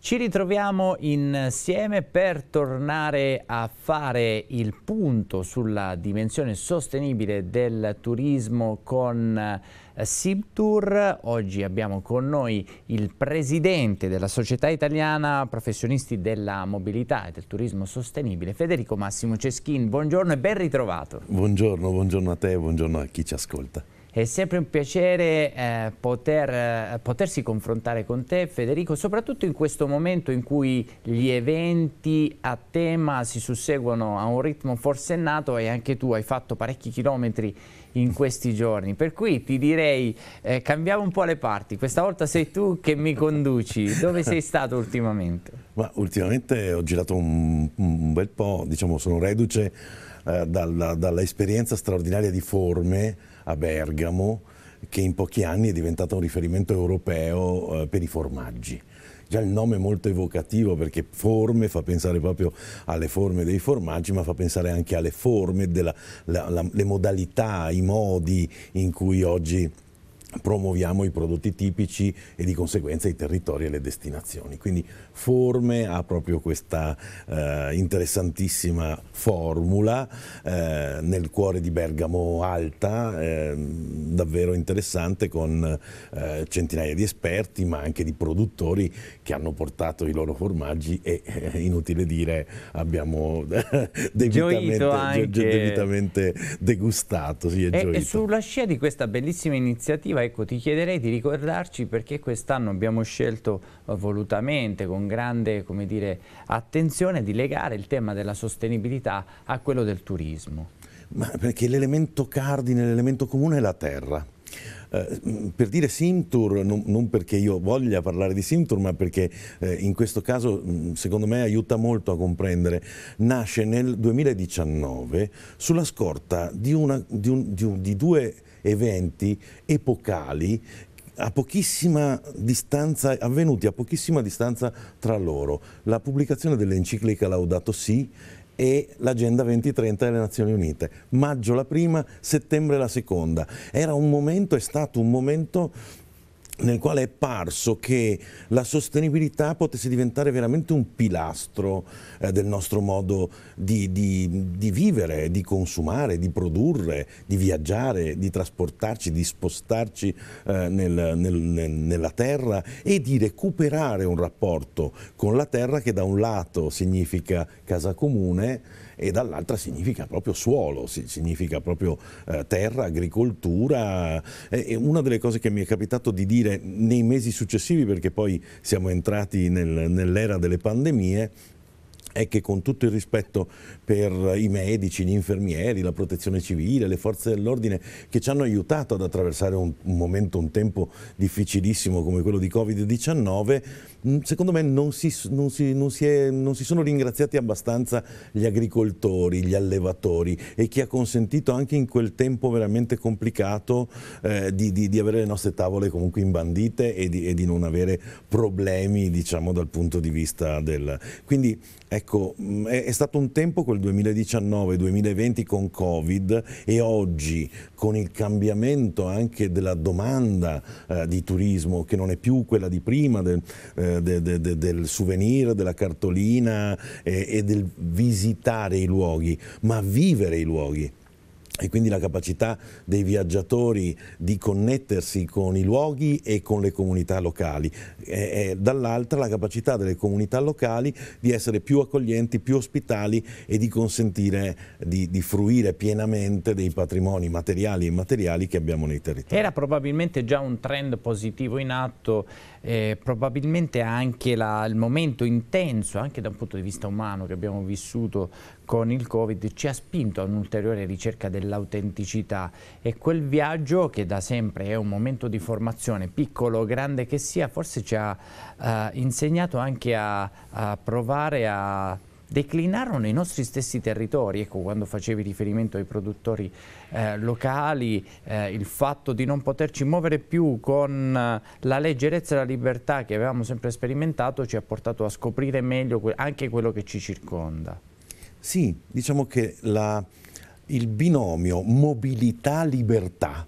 Ci ritroviamo insieme per tornare a fare il punto sulla dimensione sostenibile del turismo con eh, Sibtur. Oggi abbiamo con noi il presidente della Società Italiana Professionisti della Mobilità e del Turismo Sostenibile, Federico Massimo Ceschin. Buongiorno e ben ritrovato. Buongiorno, buongiorno a te, e buongiorno a chi ci ascolta. È sempre un piacere eh, poter, eh, potersi confrontare con te Federico, soprattutto in questo momento in cui gli eventi a tema si susseguono a un ritmo forsennato e anche tu hai fatto parecchi chilometri in questi giorni. Per cui ti direi eh, cambiamo un po' le parti, questa volta sei tu che mi conduci, dove sei stato ultimamente? Ma, ultimamente ho girato un, un bel po', diciamo sono reduce eh, dalla, dall'esperienza straordinaria di forme a Bergamo, che in pochi anni è diventato un riferimento europeo eh, per i formaggi. Già il nome è molto evocativo perché forme fa pensare proprio alle forme dei formaggi, ma fa pensare anche alle forme, della, la, la, le modalità, i modi in cui oggi promuoviamo i prodotti tipici e di conseguenza i territori e le destinazioni. Quindi Forme ha proprio questa eh, interessantissima formula eh, nel cuore di Bergamo Alta, eh, davvero interessante con eh, centinaia di esperti ma anche di produttori che hanno portato i loro formaggi e eh, inutile dire abbiamo debitamente, debitamente, degustato. Sì, e, e sulla scia di questa bellissima iniziativa definitiva, ecco, ti chiederei di ricordarci perché quest'anno abbiamo scelto eh, volutamente, con grande dire, attenzione, di legare il tema della sostenibilità a quello del turismo. Ma perché l'elemento cardine, l'elemento comune è la terra. Eh, mm, per dire Simtur, non, non, perché io voglia parlare di Simtur, ma perché eh, in questo caso mm, secondo me aiuta molto a comprendere, nasce nel 2019 sulla scorta di, una, di, un, di, un, di due eventi epocali a pochissima distanza, avvenuti a pochissima distanza tra loro. La pubblicazione dell'enciclica Laudato Si e l'Agenda 2030 delle Nazioni Unite. Maggio la prima, settembre la seconda. Era un momento, è stato un momento nel quale è parso che la sostenibilità potesse diventare veramente un pilastro eh, del nostro modo di, di, di, vivere, di consumare, di produrre, di viaggiare, di trasportarci, di spostarci eh, nel, nel, nel, nella terra e di recuperare un rapporto con la terra che da un lato significa casa comune, e dall'altra significa proprio suolo, significa proprio eh, terra, agricoltura. E una delle cose che mi è capitato di dire nei mesi successivi, perché poi siamo entrati nel, nell'era delle pandemie, è che con tutto il rispetto per i medici, gli infermieri, la protezione civile, le forze dell'ordine che ci hanno aiutato ad attraversare un, un momento, un tempo difficilissimo come quello di Covid-19, mm, secondo me non si, non, si, non, si è, non si sono ringraziati abbastanza gli agricoltori, gli allevatori e chi ha consentito anche in quel tempo veramente complicato eh, di, di, di, avere le nostre tavole comunque imbandite e di, e di non avere problemi diciamo dal punto di vista del... Quindi ecco Ecco, mm, è, è stato un tempo quel 2019-2020 con Covid e oggi con il cambiamento anche della domanda eh, di turismo che non è più quella di prima del, eh, de, de, de, del souvenir, della cartolina eh, e del visitare i luoghi, ma vivere i luoghi e quindi la capacità dei viaggiatori di connettersi con i luoghi e con le comunità locali, e, e dall'altra la capacità delle comunità locali di essere più accoglienti, più ospitali e di consentire di, di fruire pienamente dei patrimoni materiali e immateriali che abbiamo nei territori. Era probabilmente già un trend positivo in atto, eh, probabilmente anche la, il momento intenso, anche da un punto di vista umano che abbiamo vissuto con il Covid ci ha spinto a un'ulteriore ricerca dell'autenticità e quel viaggio che da sempre è un momento di formazione, piccolo o grande che sia, forse ci ha eh, insegnato anche a, a provare a declinarono i nostri stessi territori, ecco quando facevi riferimento ai produttori eh, locali, eh, il fatto di non poterci muovere più con eh, la leggerezza e la libertà che avevamo sempre sperimentato ci ha portato a scoprire meglio que anche quello che ci circonda. Sì, diciamo che la, il binomio mobilità-libertà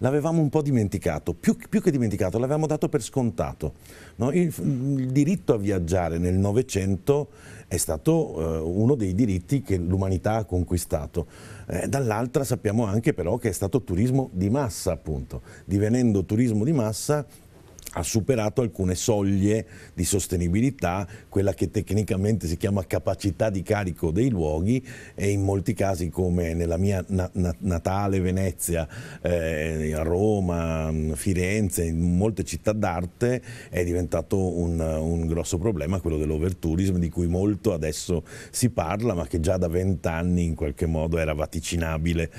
l'avevamo un po' dimenticato, più, più che dimenticato, l'avevamo dato per scontato. No? Il, il, diritto a viaggiare nel Novecento è stato eh, uno dei diritti che l'umanità ha conquistato. Eh, dall'altra sappiamo anche però che è stato turismo di massa, appunto, divenendo turismo di massa ha superato alcune soglie di sostenibilità, quella che tecnicamente si chiama capacità di carico dei luoghi e in molti casi come nella mia na natale Venezia, eh, a Roma, Firenze, in molte città d'arte è diventato un, un, grosso problema quello dell'overtourism di cui molto adesso si parla ma che già da vent'anni in qualche modo era vaticinabile.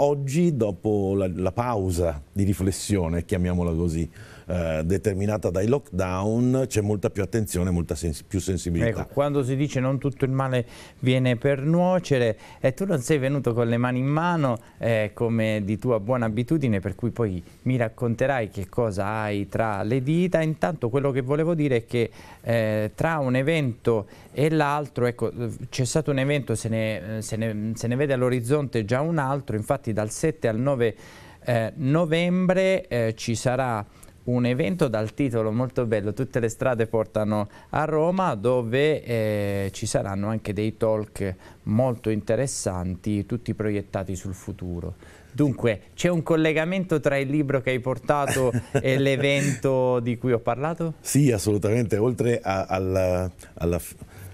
Oggi dopo la, la pausa di riflessione, chiamiamola così, eh, determinata dai lockdown c'è molta più attenzione, molta sens più sensibilità. Ecco, quando si dice non tutto il male viene per nuocere e tu non sei venuto con le mani in mano eh, come di tua buona abitudine per cui poi mi racconterai che cosa hai tra le dita. Intanto quello che volevo dire è che eh, tra un evento e l'altro ecco, c'è stato un evento, se ne, se ne, se ne vede all'orizzonte già un altro, infatti dal 7 al 9 eh, novembre eh, ci sarà un evento dal titolo molto bello, tutte le strade portano a Roma, dove eh, ci saranno anche dei talk molto interessanti, tutti proiettati sul futuro. Dunque, c'è un collegamento tra il libro che hai portato e l'evento di cui ho parlato? Sì, assolutamente, oltre a, alla, alla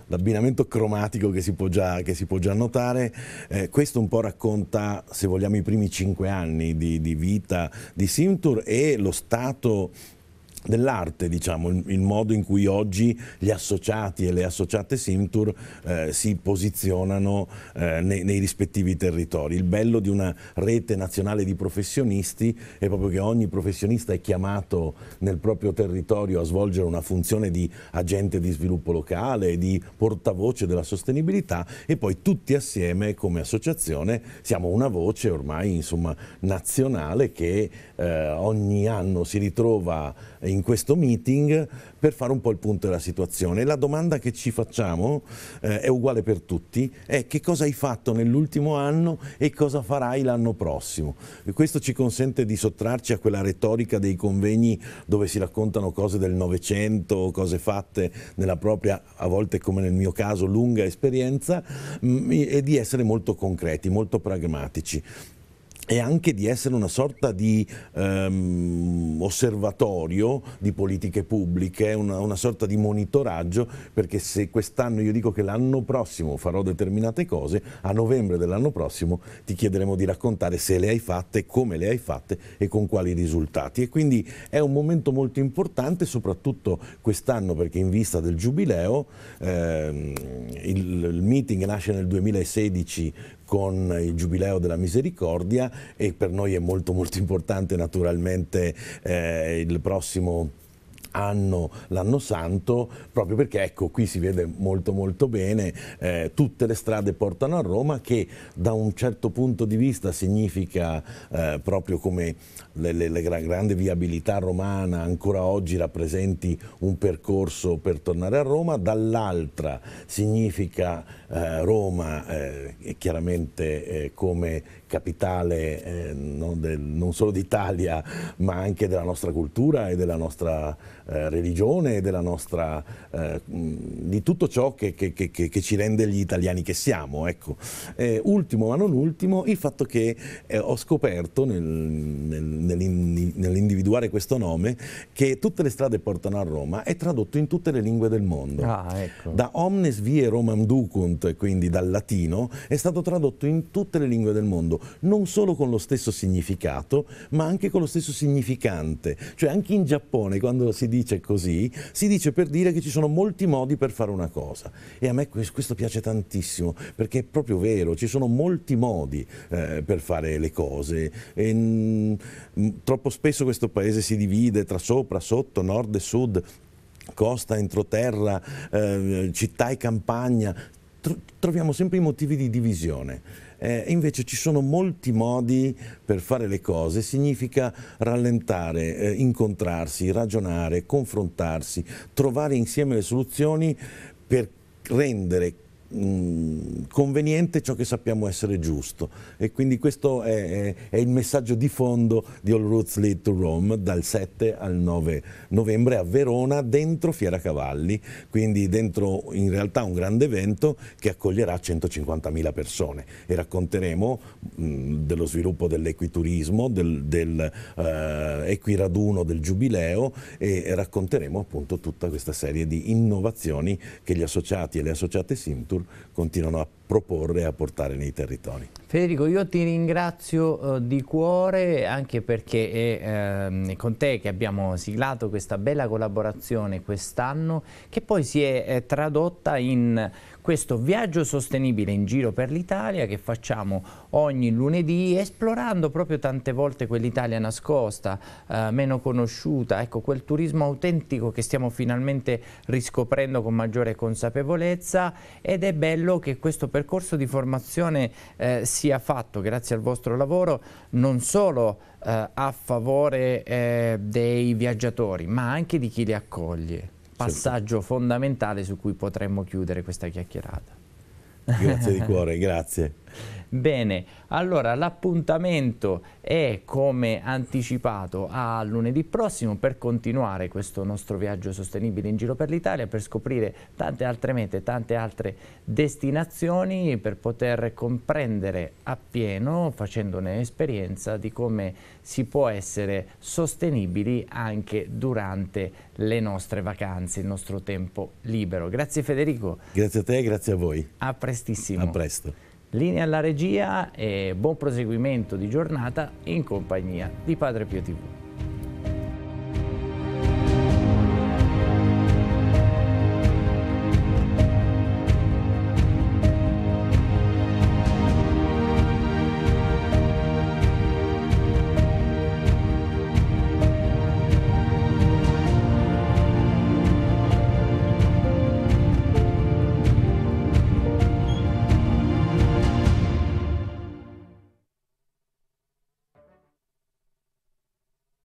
l'abbinamento cromatico che si può già, si può già notare, eh, questo un po' racconta, se vogliamo, i primi cinque anni di, di vita di Simtur e lo stato dell'arte, diciamo, il, modo in cui oggi gli associati e le associate Simtur eh, si posizionano eh, nei, nei, rispettivi territori. Il bello di una rete nazionale di professionisti è proprio che ogni professionista è chiamato nel proprio territorio a svolgere una funzione di agente di sviluppo locale, di portavoce della sostenibilità e poi tutti assieme come associazione siamo una voce ormai insomma, nazionale che eh, ogni anno si ritrova in in questo meeting per fare un po' il punto della situazione. La domanda che ci facciamo eh, è uguale per tutti, è che cosa hai fatto nell'ultimo anno e cosa farai l'anno prossimo. E questo ci consente di sottrarci a quella retorica dei convegni dove si raccontano cose del Novecento, cose fatte nella propria, a volte come nel mio caso, lunga esperienza mh, mm, e di essere molto concreti, molto pragmatici e anche di essere una sorta di ehm, osservatorio di politiche pubbliche, una, una, sorta di monitoraggio, perché se quest'anno io dico che l'anno prossimo farò determinate cose, a novembre dell'anno prossimo ti chiederemo di raccontare se le hai fatte, come le hai fatte e con quali risultati. E quindi è un momento molto importante, soprattutto quest'anno, perché in vista del Giubileo, ehm, il, il meeting nasce nel 2016 con il Giubileo della Misericordia e per noi è molto molto importante naturalmente eh, il prossimo hanno l'anno santo, proprio perché ecco qui si vede molto molto bene, eh, tutte le strade portano a Roma che da un certo punto di vista significa eh, proprio come le, le, le, la grande viabilità romana ancora oggi rappresenti un percorso per tornare a Roma, dall'altra significa eh, Roma eh, chiaramente eh, come capitale eh, non, del, non, solo d'Italia ma anche della nostra cultura e della nostra eh, religione e della nostra, eh, di tutto ciò che, che, che, che, ci rende gli italiani che siamo. Ecco. Eh, ultimo ma non ultimo il fatto che eh, ho scoperto nel, nel, nell'individuare questo nome che tutte le strade portano a Roma è tradotto in tutte le lingue del mondo. Ah, ecco. Da omnes vie Romam ducunt, quindi dal latino, è stato tradotto in tutte le lingue del mondo non solo con lo stesso significato, ma anche con lo stesso significante. Cioè anche in Giappone, quando si dice così, si dice per dire che ci sono molti modi per fare una cosa. E a me questo piace tantissimo, perché è proprio vero, ci sono molti modi eh, per fare le cose. E, mh, mm, mm, troppo spesso questo paese si divide tra sopra, sotto, nord e sud, costa, entroterra, eh, città e campagna, tro troviamo sempre i motivi di divisione. Eh, invece ci sono molti modi per fare le cose, significa rallentare, eh, incontrarsi, ragionare, confrontarsi, trovare insieme le soluzioni per rendere Mm, conveniente ciò che sappiamo essere giusto e quindi questo è, è, è, il messaggio di fondo di All Roots Lead to Rome dal 7 al 9 novembre a Verona dentro Fiera Cavalli quindi dentro in realtà un grande evento che accoglierà 150.000 persone e racconteremo mh, mm, dello sviluppo dell'equiturismo dell'equiraduno del, del, eh, del giubileo e, e racconteremo appunto tutta questa serie di innovazioni che gli associati e le associate Sintu Venetur continuano a proporre e a portare nei territori. Federico, io ti ringrazio eh, di cuore anche perché è eh, con te che abbiamo siglato questa bella collaborazione quest'anno che poi si è eh, tradotta in questo viaggio sostenibile in giro per l'Italia che facciamo ogni lunedì esplorando proprio tante volte quell'Italia nascosta, eh, meno conosciuta, ecco quel turismo autentico che stiamo finalmente riscoprendo con maggiore consapevolezza ed è bello che questo percorso di formazione eh, sia fatto grazie al vostro lavoro non solo eh, a favore eh, dei viaggiatori ma anche di chi li accoglie passaggio fondamentale su cui potremmo chiudere questa chiacchierata. Grazie di cuore, grazie. Bene, allora l'appuntamento è come anticipato a lunedì prossimo per continuare questo nostro viaggio sostenibile in giro per l'Italia, per scoprire tante altre mete, tante altre destinazioni, per poter comprendere appieno, facendone esperienza, di come si può essere sostenibili anche durante le nostre vacanze, il nostro tempo libero. Grazie Federico. Grazie a te, grazie a voi. A prestissimo. A presto. Linea alla regia e buon proseguimento di giornata in compagnia di Padre Pio TV.